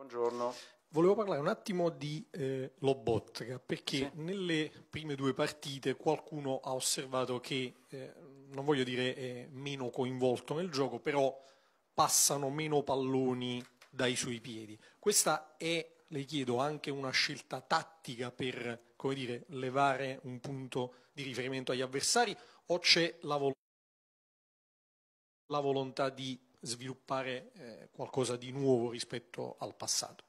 Buongiorno. Volevo parlare un attimo di eh, Lobotka perché sì. nelle prime due partite qualcuno ha osservato che, eh, non voglio dire eh, meno coinvolto nel gioco, però passano meno palloni dai suoi piedi. Questa è, le chiedo, anche una scelta tattica per dire, levare un punto di riferimento agli avversari o c'è la, vol- la volontà di sviluppare eh, qualcosa di nuovo rispetto al passato?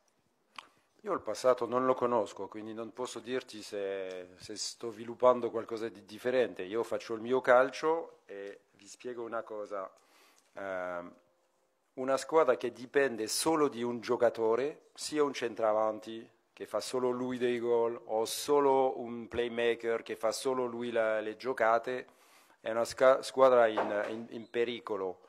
Io il passato non lo conosco, quindi non posso dirti se, se sto sviluppando qualcosa di differente. Io faccio il mio calcio e vi spiego una cosa. Um, una squadra che dipende solo di un giocatore, sia un centravanti che fa solo lui dei gol o solo un playmaker che fa solo lui la, le giocate, è una squadra in, in, in pericolo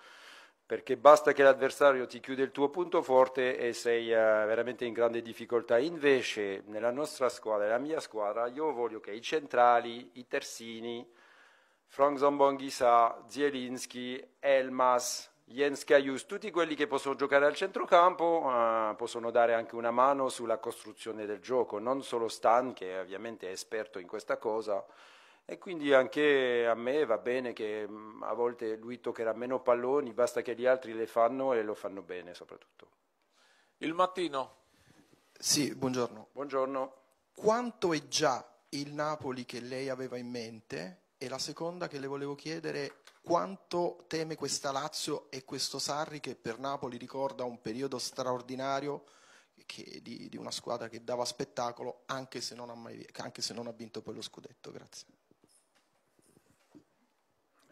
perché basta che l'avversario ti chiude il tuo punto forte e sei eh, veramente in grande difficoltà. Invece nella nostra squadra, nella mia squadra, io voglio che i centrali, i terzini, Frank Zombonghisa, Zielinski, Elmas, Jens Kajus, tutti quelli che possono giocare al centrocampo eh, possono dare anche una mano sulla costruzione del gioco, non solo Stan che è ovviamente è esperto in questa cosa, e quindi anche a me va bene che mm, a volte lui toccherà meno palloni, basta che gli altri le fanno e lo fanno bene soprattutto. Il mattino. Sì, buongiorno. Buongiorno. Quanto è già il Napoli che lei aveva in mente? E la seconda che le volevo chiedere, quanto teme questa Lazio e questo Sarri che per Napoli ricorda un periodo straordinario che, di, di, una squadra che dava spettacolo anche se, mai, anche se non ha vinto poi lo scudetto? Grazie.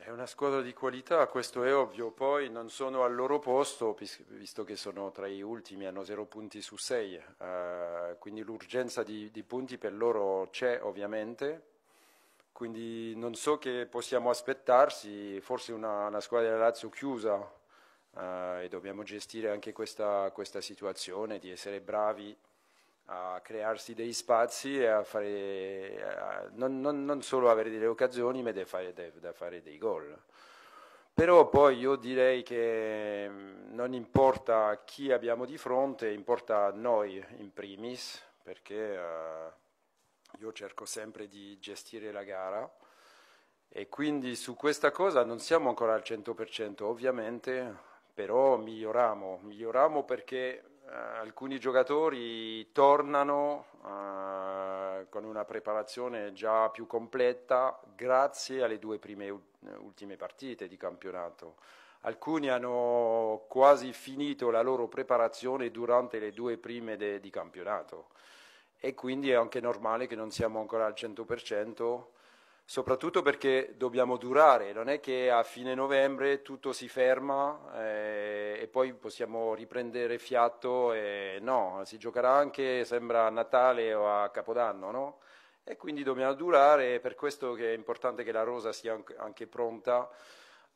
È una squadra di qualità, questo è ovvio, poi non sono al loro posto, visto che sono tra gli ultimi, hanno zero punti su sei. eh, quindi l'urgenza di, di, punti per loro c'è ovviamente, quindi non so che possiamo aspettarsi, forse una, una squadra della Lazio chiusa eh, e dobbiamo gestire anche questa, questa situazione di essere bravi a crearsi degli spazi e a fare, a non, non, non, solo avere delle occasioni, ma da fare, fare, dei gol. Però poi io direi che mm, non importa chi abbiamo di fronte, importa noi in primis, perché eh, io cerco sempre di gestire la gara e quindi su questa cosa non siamo ancora al 100% ovviamente, però miglioriamo, miglioriamo perché eh, alcuni giocatori tornano eh, con una preparazione già più completa grazie alle due prime ultime partite di campionato. Alcuni hanno quasi finito la loro preparazione durante le due prime de, di campionato e quindi è anche normale che non siamo ancora al 100% soprattutto perché dobbiamo durare, non è che a fine novembre tutto si ferma eh, e poi possiamo riprendere fiato, e, no, si giocherà anche, sembra a Natale o a Capodanno, no? E quindi dobbiamo durare, è per questo che è importante che la rosa sia anche pronta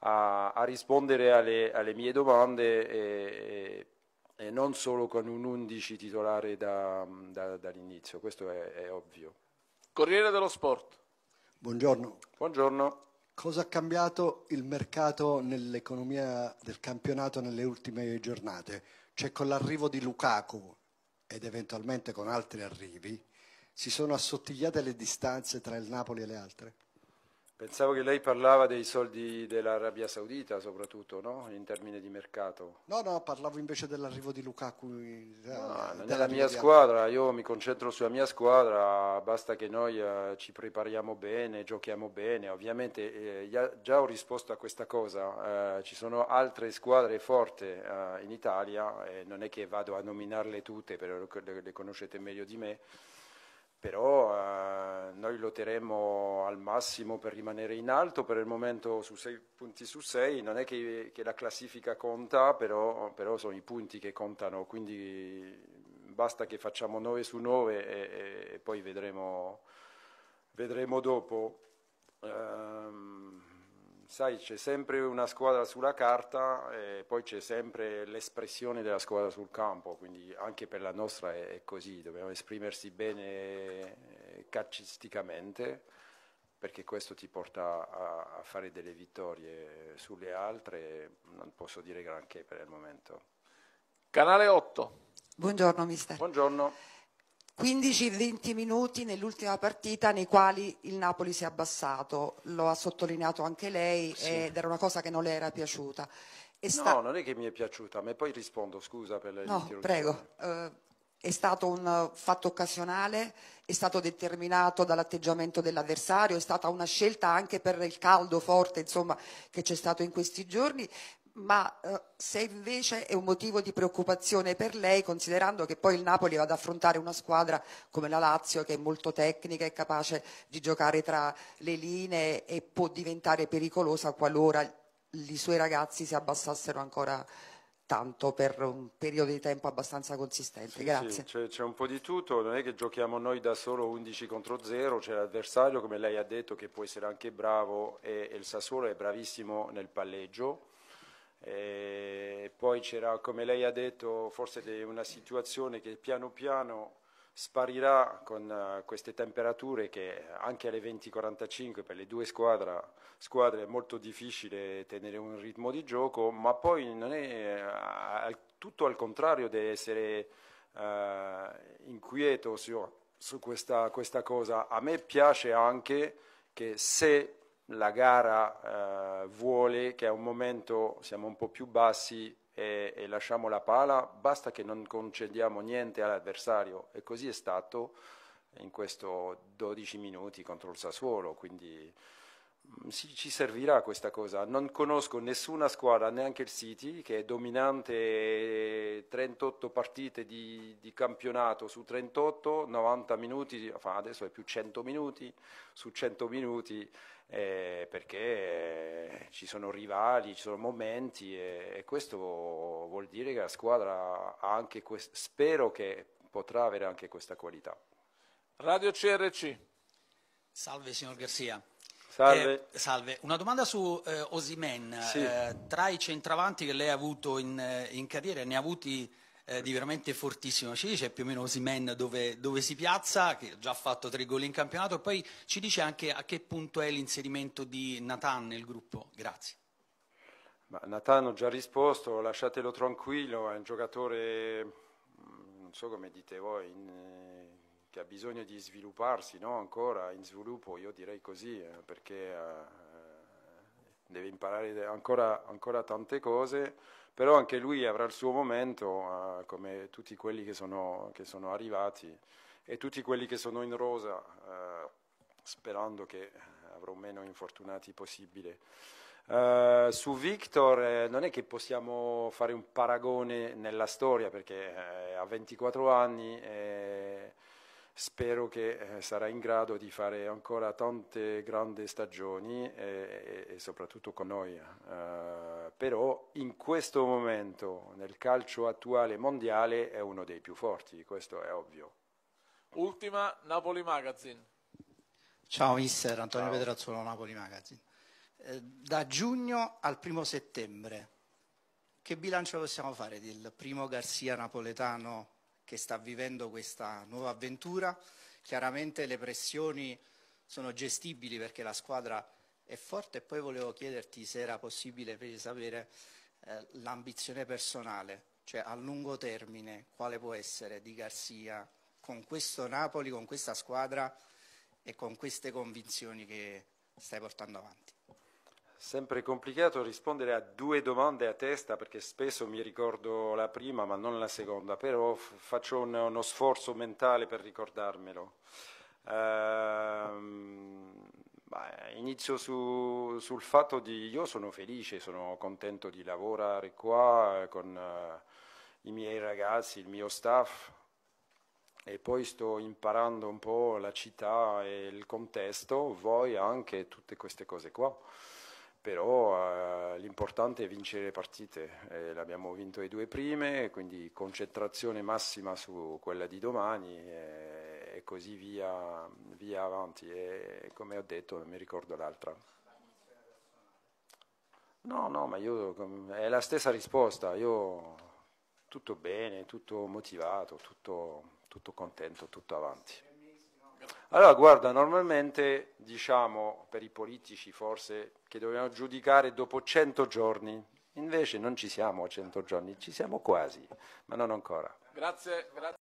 a, a rispondere alle, alle, mie domande e, e, e, non solo con un 11 titolare da, da, dall'inizio, questo è, è ovvio. Corriere dello Sport. Buongiorno. Buongiorno. Cosa ha cambiato il mercato nell'economia del campionato nelle ultime giornate? Cioè con l'arrivo di Lukaku ed eventualmente con altri arrivi, si sono assottigliate le distanze tra il Napoli e le altre? Pensavo che lei parlava dei soldi dell'Arabia Saudita soprattutto, no? In termini di mercato. No, no, parlavo invece dell'arrivo di Lukaku. No, eh, nella mia squadra, io mi concentro sulla mia squadra, basta che noi eh, ci prepariamo bene, giochiamo bene. Ovviamente eh, già ho risposto a questa cosa, eh, ci sono altre squadre forti eh, in Italia, e non è che vado a nominarle tutte, però le conoscete meglio di me però eh, noi lotteremo al massimo per rimanere in alto, per il momento su sei punti su sei, non è che, che, la classifica conta, però, però, sono i punti che contano, quindi basta che facciamo 9 su 9 e, e, e poi vedremo, vedremo dopo. Um, sai, c'è sempre una squadra sulla carta e poi c'è sempre l'espressione della squadra sul campo, quindi anche per la nostra è, è così, dobbiamo esprimersi bene eh, calcisticamente perché questo ti porta a, a fare delle vittorie sulle altre, non posso dire granché per il momento. Canale 8. Buongiorno mister. Buongiorno. 15-20 minuti nell'ultima partita nei quali il Napoli si è abbassato, lo ha sottolineato anche lei sì. ed era una cosa che non le era piaciuta. Sta... No, non è che mi è piaciuta, ma poi rispondo, scusa per l'interruzione. No, prego. Uh, è stato un fatto occasionale, è stato determinato dall'atteggiamento dell'avversario, è stata una scelta anche per il caldo forte insomma, che c'è stato in questi giorni, ma eh, se invece è un motivo di preoccupazione per lei, considerando che poi il Napoli va ad affrontare una squadra come la Lazio, che è molto tecnica, è capace di giocare tra le linee e può diventare pericolosa qualora i suoi ragazzi si abbassassero ancora tanto per un periodo di tempo abbastanza consistente. Sì, Grazie. Sì, c'è, un po' di tutto, non è che giochiamo noi da solo 11 contro 0, c'è l'avversario, come lei ha detto, che può essere anche bravo e, e il Sassuolo è bravissimo nel palleggio e eh, poi c'era, come lei ha detto, forse una situazione che piano piano sparirà con eh, queste temperature che anche alle 20.45 per le due squadre, squadre, è molto difficile tenere un ritmo di gioco, ma poi non è eh, tutto al contrario di essere eh, inquieto su, su questa, questa cosa. A me piace anche che se la gara eh, vuole che a un momento siamo un po' più bassi e, e lasciamo la pala, basta che non concediamo niente all'avversario e così è stato in questi 12 minuti contro il Sassuolo, quindi ci servirà questa cosa. Non conosco nessuna squadra, neanche il City, che è dominante 38 partite di, di campionato su 38, 90 minuti, enfin adesso è più 100 minuti, su 100 minuti, eh, perché eh, ci sono rivali, ci sono momenti e, e questo vuol dire che la squadra ha anche questo, spero che potrà avere anche questa qualità. Radio CRC. Salve signor Garcia. Salve. Eh, salve. Una domanda su eh, Osimen. Sì. Eh, tra i centravanti che lei ha avuto in, eh, in carriera, ne ha avuti eh, di veramente fortissimo. Ci dice più o meno Osimen dove, dove, si piazza, che ha già fatto tre gol in campionato, e poi ci dice anche a che punto è l'inserimento di Nathan nel gruppo. Grazie. Ma Natan ho già risposto, lasciatelo tranquillo, è un giocatore, mm, non so come dite voi, in, eh, che ha bisogno di svilupparsi no? ancora in sviluppo, io direi così, eh, perché eh, deve imparare ancora, ancora, tante cose, però anche lui avrà il suo momento, eh, come tutti quelli che sono, che sono, arrivati e tutti quelli che sono in rosa, eh, sperando che eh, avrò meno infortunati possibile. Uh, su Victor eh, non è che possiamo fare un paragone nella storia perché eh, ha 24 anni, eh, spero che eh, sarà in grado di fare ancora tante grandi stagioni e, e, e soprattutto con noi. Uh, però in questo momento, nel calcio attuale mondiale, è uno dei più forti, questo è ovvio. Ultima Napoli Magazine. Ciao mister, Antonio Pedrazzolo, Napoli Magazine. Eh, da giugno al primo settembre, che bilancio possiamo fare del primo Garzia napoletano che sta vivendo questa nuova avventura. Chiaramente le pressioni sono gestibili perché la squadra è forte e poi volevo chiederti se era possibile per sapere eh, l'ambizione personale, cioè a lungo termine, quale può essere di Garzia con questo Napoli, con questa squadra e con queste convinzioni che stai portando avanti. Sempre complicato rispondere a due domande a testa perché spesso mi ricordo la prima ma non la seconda, però faccio un, uno sforzo mentale per ricordarmelo. Ehm, bah, inizio su, sul fatto di io sono felice, sono contento di lavorare qua eh, con uh, i miei ragazzi, il mio staff e poi sto imparando un po' la città e il contesto, voi anche tutte queste cose qua però eh, l'importante è vincere le partite, eh, l'abbiamo vinto le due prime, quindi concentrazione massima su quella di domani eh, e così via, via avanti e come ho detto mi ricordo l'altra. No, no, ma io è la stessa risposta, io tutto bene, tutto motivato, tutto, tutto contento, tutto avanti. Allora, guarda, normalmente diciamo per i politici forse che dobbiamo giudicare dopo 100 giorni, invece non ci siamo a 100 giorni, ci siamo quasi, ma non ancora. Grazie, grazie.